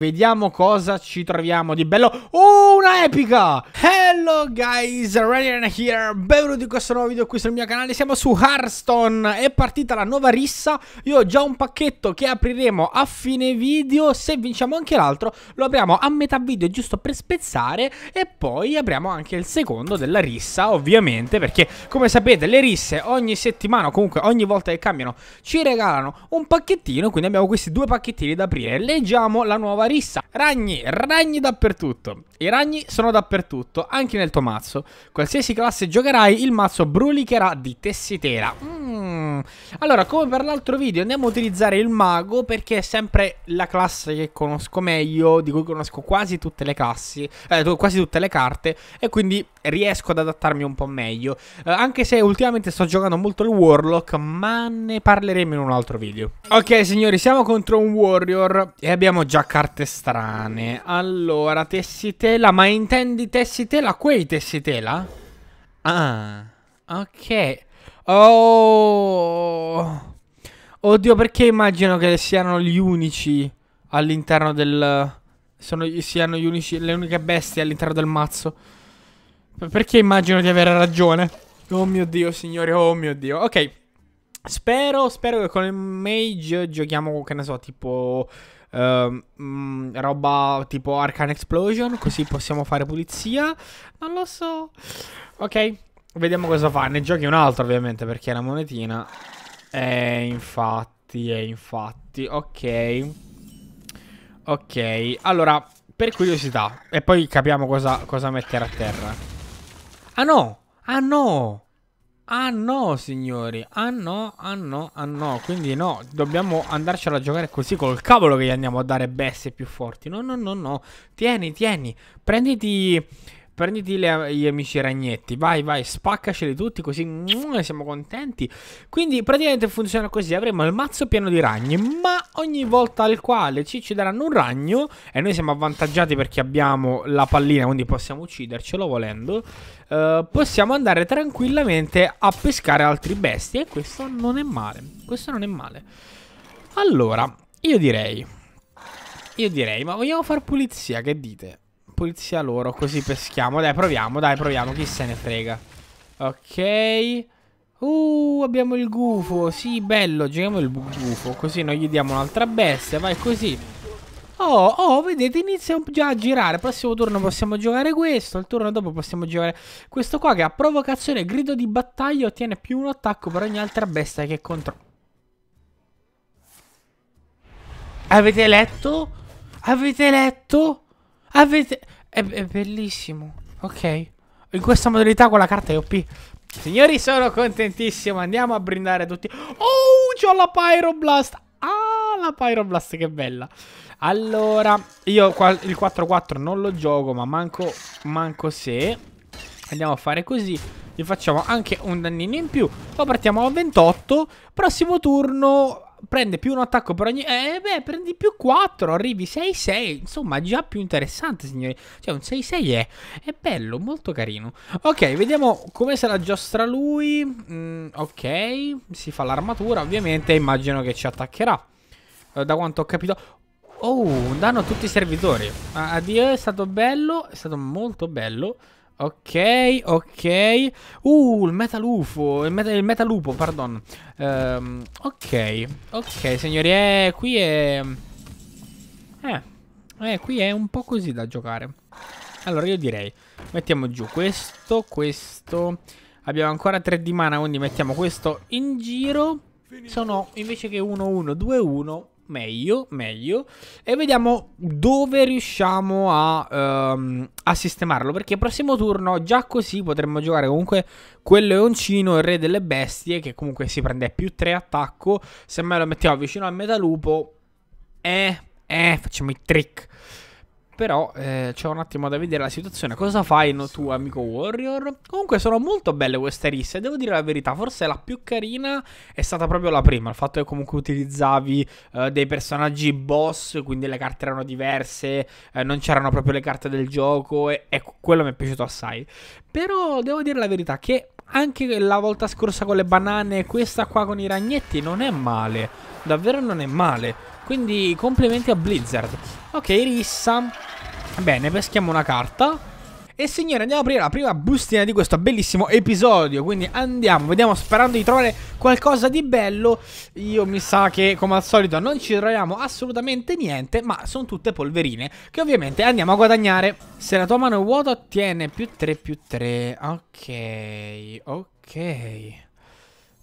Vediamo cosa ci troviamo di bello. Oh, una epica! Hello guys, Ryan here. Benvenuti in questo nuovo video qui sul mio canale. Siamo su Hearthstone. È partita la nuova rissa. Io ho già un pacchetto che apriremo a fine video. Se vinciamo anche l'altro, lo apriamo a metà video giusto per spezzare. E poi apriamo anche il secondo della rissa, ovviamente. Perché, come sapete, le risse ogni settimana, comunque ogni volta che cambiano, ci regalano un pacchettino. Quindi abbiamo questi due pacchettini da aprire. Leggiamo la nuova rissa. Ragni, ragni dappertutto. I ragni sono dappertutto, anche nel tuo mazzo. Qualsiasi classe giocherai, il mazzo brulicherà di tessitera. Mm allora, come per l'altro video, andiamo a utilizzare il mago perché è sempre la classe che conosco meglio, di cui conosco quasi tutte le classi, eh, quasi tutte le carte, e quindi riesco ad adattarmi un po' meglio. Eh, anche se ultimamente sto giocando molto il Warlock, ma ne parleremo in un altro video. Ok, signori, siamo contro un Warrior e abbiamo già carte strane. Allora, tessitela, ma intendi tessitela quei tessitela? Ah, ok. Oh. Oddio, perché immagino che siano gli unici all'interno del... Sono, siano gli unici, le uniche bestie all'interno del mazzo. Perché immagino di avere ragione? Oh mio Dio, signore, oh mio Dio. Ok. Spero, spero che con il mage giochiamo, che ne so, tipo... Uh, ehm, mh, mm, roba tipo Arcane Explosion, così possiamo fare pulizia. Non lo so. Ok, Vediamo cosa fa. Ne giochi un altro, ovviamente, perché è una monetina. E eh, infatti, e eh, infatti. Ok. Ok. Allora, per curiosità. E poi capiamo cosa, cosa mettere a terra. Ah no! Ah no! Ah no, signori. Ah no, ah no, ah no. Quindi no, dobbiamo andarcela a giocare così col cavolo che gli andiamo a dare bestie più forti. No, no, no, no. Tieni, tieni. Prenditi Prenditi le, gli amici ragnetti, vai, vai, spaccaceli tutti così mm, siamo contenti. Quindi praticamente funziona così, avremo il mazzo pieno di ragni, ma ogni volta al quale ci, ci daranno un ragno, e noi siamo avvantaggiati perché abbiamo la pallina, quindi possiamo uccidercelo volendo, eh, possiamo andare tranquillamente a pescare altri bestie, e questo non è male, questo non è male. Allora, io direi, io direi, ma vogliamo fare pulizia, che dite? polizia loro Così peschiamo Dai proviamo Dai proviamo Chi se ne frega Ok Uh abbiamo il gufo Sì bello Giochiamo il gufo Così noi gli diamo un'altra bestia Vai così Oh, oh, vedete, inizia già a girare. prossimo turno possiamo giocare questo. Il turno dopo possiamo giocare questo qua che ha provocazione, grido di battaglia, ottiene più un attacco per ogni altra bestia che controlla. Avete letto? Avete letto? Avete... È, è bellissimo. Ok. In questa modalità con la carta è OP. Signori, sono contentissimo. Andiamo a brindare tutti. Oh, c'ho la Pyroblast. Ah, la Pyroblast, che bella. Allora, io qua, il 4-4 non lo gioco, ma manco, manco se. Andiamo a fare così. Gli facciamo anche un dannino in più. Poi partiamo a 28. Prossimo turno prende più un attacco per ogni... Eh beh, prendi più 4, arrivi 6-6, insomma già più interessante signori. Cioè un 6-6 è, è bello, molto carino. Ok, vediamo come se la giostra lui. Mm, ok, si fa l'armatura ovviamente, immagino che ci attaccherà. Eh, da quanto ho capito... Oh, un danno a tutti i servitori. Ah, addio, è stato bello, è stato molto bello. Ok, ok. Uh, il metalufo. Il, meta, il metalupo, pardon. Um, ok, ok, signori. Eh, qui è... Eh, eh, qui è un po' così da giocare. Allora, io direi... Mettiamo giù questo, questo... Abbiamo ancora 3 di mana, quindi mettiamo questo in giro. Sono invece che 1-1, 2-1 meglio, meglio e vediamo dove riusciamo a, um, a sistemarlo perché il prossimo turno già così potremmo giocare comunque quel leoncino, il re delle bestie che comunque si prende più 3 attacco se me lo mettiamo vicino al metalupo eh, eh, facciamo i trick però eh, c'è un attimo da vedere la situazione. Cosa fai no, tu, amico Warrior? Comunque sono molto belle queste risse. Devo dire la verità, forse la più carina è stata proprio la prima. Il fatto che comunque utilizzavi eh, dei personaggi boss, quindi le carte erano diverse, eh, non c'erano proprio le carte del gioco. E, e quello mi è piaciuto assai. Però devo dire la verità che anche la volta scorsa con le banane e questa qua con i ragnetti non è male. Davvero non è male. Quindi complimenti a Blizzard. Ok, rissa. Bene, peschiamo una carta. E signori andiamo a aprire la prima bustina di questo bellissimo episodio Quindi andiamo, vediamo sperando di trovare qualcosa di bello Io mi sa che come al solito non ci troviamo assolutamente niente Ma sono tutte polverine che ovviamente andiamo a guadagnare Se la tua mano è vuota ottiene più 3 più 3 Ok, ok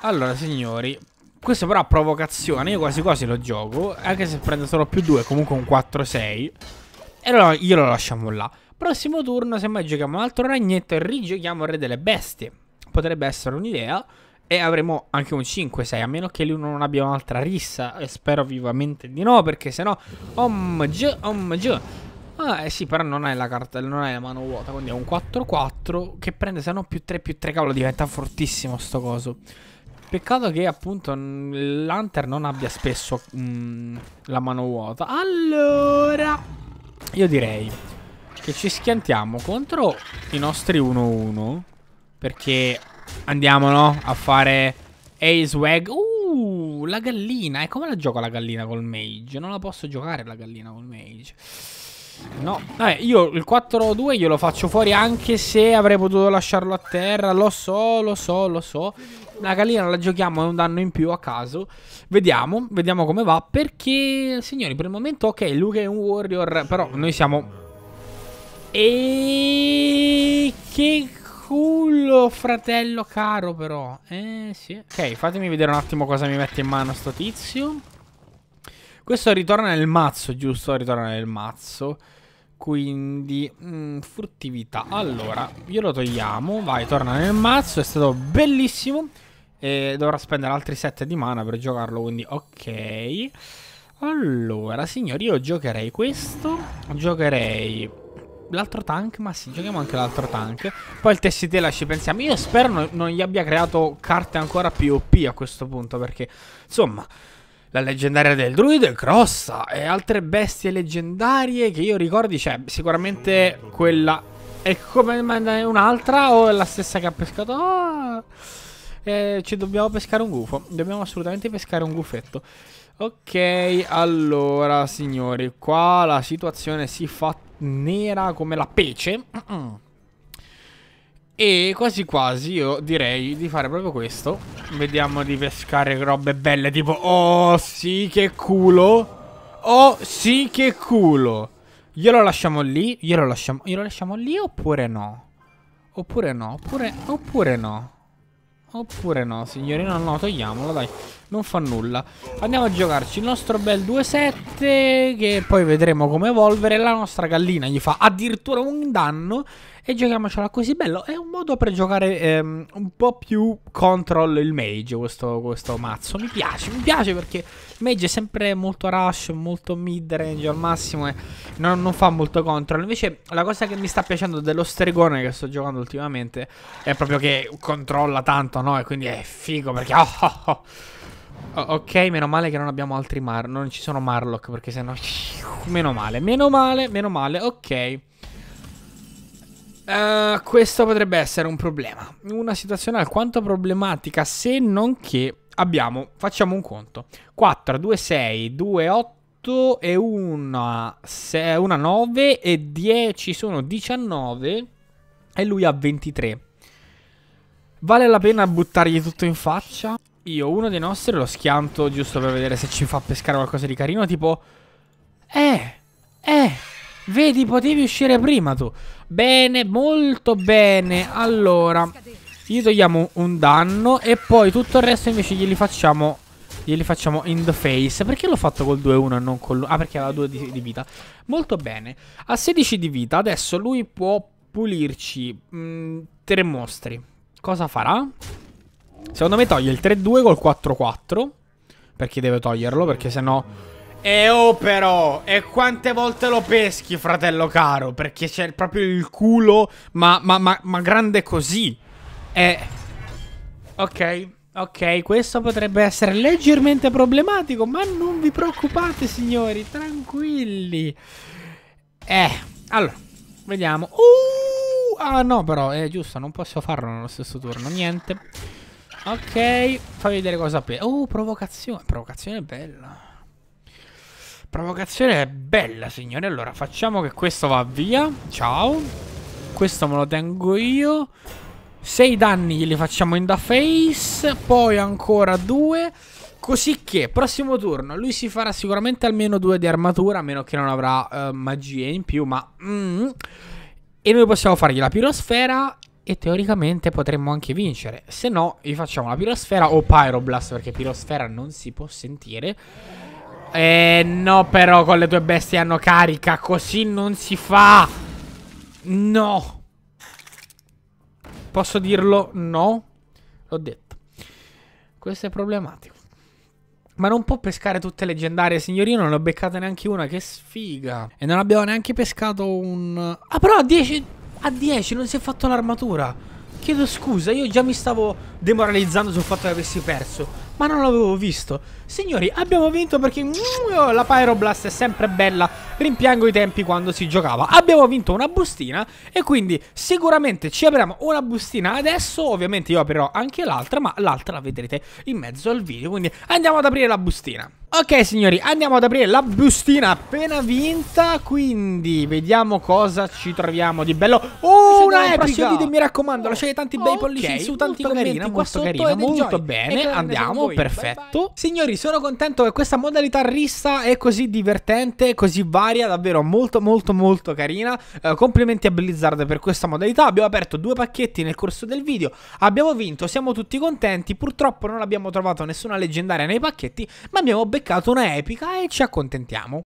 Allora signori questo però a provocazione, io quasi quasi lo gioco, anche se prende solo più 2, comunque un 4-6. E allora io lo lasciamo là. Prossimo turno, se mai giochiamo un altro ragnetto rigiochiamo il re delle bestie. Potrebbe essere un'idea. E avremo anche un 5-6, a meno che lui non abbia un'altra rissa. E spero vivamente di no, perché sennò... Omg, omg. Ah, eh sì, però non hai la carta, non hai la mano vuota, quindi è un 4-4 che prende se no più 3 più 3, cavolo, diventa fortissimo sto coso. Peccato che appunto l'Hunter non abbia spesso mh, mm, la mano vuota. Allora, io direi che ci schiantiamo contro i nostri 1-1. Perché andiamo, no? A fare Ace Wag. Uh, la gallina. E come la gioco la gallina col mage? Non la posso giocare la gallina col mage. No, vabbè, io il 4-2 glielo faccio fuori anche se avrei potuto lasciarlo a terra. Lo so, lo so, lo so. La gallina la giochiamo, è un danno in più a caso. Vediamo, vediamo come va. Perché, signori, per il momento, ok, Luke è un warrior, però noi siamo e che culo, fratello caro, però. Eh, sì. Ok, fatemi vedere un attimo cosa mi mette in mano sto tizio. Questo ritorna nel mazzo, giusto? Ritorna nel mazzo. Quindi, mh, mm, furtività. Allora, glielo togliamo. Vai, torna nel mazzo. È stato bellissimo. E dovrà spendere altri 7 di mana per giocarlo, quindi ok. Allora, signori, io giocherei questo. Giocherei l'altro tank? Ma sì, giochiamo anche l'altro tank. Poi il tessitela ci pensiamo. Io spero non, non gli abbia creato carte ancora più OP a questo punto, perché, insomma... La leggendaria del druide, grossa. e altre bestie leggendarie che io ricordi, cioè sicuramente quella è come un'altra o è la stessa che ha pescato? Oh, eh, ci dobbiamo pescare un gufo. Dobbiamo assolutamente pescare un gufetto. Ok, allora signori, qua la situazione si fa nera come la pece. E quasi quasi io direi di fare proprio questo. Vediamo di pescare robe belle tipo... Oh sì che culo! Oh sì che culo! Glielo lasciamo lì? Glielo lasciamo, glielo lasciamo lì oppure no? Oppure no? Oppure, oppure no? Oppure no, signorina, no, togliamolo, dai. Non fa nulla. Andiamo a giocarci il nostro bel 2-7, che poi vedremo come evolvere. La nostra gallina gli fa addirittura un danno e giochiamocela così bello. È un modo per giocare ehm, un po' più control il mage, questo, questo, mazzo. Mi piace, mi piace perché il mage è sempre molto rush, molto mid range al massimo e non, non, fa molto control. Invece la cosa che mi sta piacendo dello stregone che sto giocando ultimamente è proprio che controlla tanto, no? E quindi è figo perché... Oh, oh, oh. Ok, meno male che non abbiamo altri Mar. Non ci sono Marlock perché sennò. Meno male, meno male, meno male. Ok. Uh, questo potrebbe essere un problema. Una situazione alquanto problematica, se non che abbiamo, facciamo un conto, 4, 2, 6, 2, 8 e una, 6, una 9 e 10 sono 19 e lui ha 23. Vale la pena buttargli tutto in faccia? Io uno dei nostri lo schianto giusto per vedere se ci fa pescare qualcosa di carino, tipo... Eh, eh... Vedi, potevi uscire prima tu. Bene, molto bene. Allora, gli togliamo un danno e poi tutto il resto invece glieli facciamo... Glieli facciamo in the face. Perché l'ho fatto col 2-1 e non col... Ah, perché aveva 2 di, di, vita. Molto bene. A 16 di vita, adesso lui può pulirci mh, mm, tre mostri. Cosa farà? Secondo me toglie il 3-2 col 4-4. Perché deve toglierlo, perché sennò... No e oh però, e quante volte lo peschi fratello caro, perché c'è proprio il culo, ma, ma, ma, ma grande così. E... Ok, ok, questo potrebbe essere leggermente problematico, ma non vi preoccupate signori, tranquilli. Eh, allora, vediamo. Uh, ah no però, è giusto, non posso farlo nello stesso turno, niente. Ok, fammi vedere cosa... Oh, provocazione, provocazione bella. Provocazione è bella, signore. Allora, facciamo che questo va via. Ciao. Questo me lo tengo io. 6 danni glieli facciamo in da face. Poi ancora 2. Così che, prossimo turno, lui si farà sicuramente almeno 2 di armatura, a meno che non avrà uh, magie in più, ma... Mm. E noi possiamo fargli la pirosfera e teoricamente potremmo anche vincere. Se no, gli facciamo la pirosfera o pyroblast, perché pirosfera non si può sentire. Eh no però con le tue bestie hanno carica Così non si fa No Posso dirlo? No L'ho detto Questo è problematico Ma non può pescare tutte le leggendarie Signorino non ho beccata neanche una Che sfiga E non abbiamo neanche pescato un Ah però a 10 A 10 non si è fatto l'armatura Chiedo scusa Io già mi stavo demoralizzando sul fatto che avessi perso ma non l'avevo visto. Signori, abbiamo vinto perché mm, oh, la Pyroblast è sempre bella rimpiango i tempi quando si giocava. Abbiamo vinto una bustina e quindi sicuramente ci apriamo una bustina adesso. Ovviamente io aprirò anche l'altra, ma l'altra la vedrete in mezzo al video. Quindi andiamo ad aprire la bustina. Ok signori, andiamo ad aprire la bustina appena vinta, quindi vediamo cosa ci troviamo di bello. Oh, una epica! Video, mi raccomando, lasciate tanti bei okay, pollici su, tanti commenti carina, qua molto carina, molto bene, ecco, andiamo, perfetto. Bye bye. Signori, sono contento che questa modalità rissa è così divertente, così varia aria davvero molto molto molto carina. Eh, complimenti a Blizzard per questa modalità. Abbiamo aperto due pacchetti nel corso del video, abbiamo vinto, siamo tutti contenti. Purtroppo non abbiamo trovato nessuna leggendaria nei pacchetti, ma abbiamo beccato una epica e ci accontentiamo.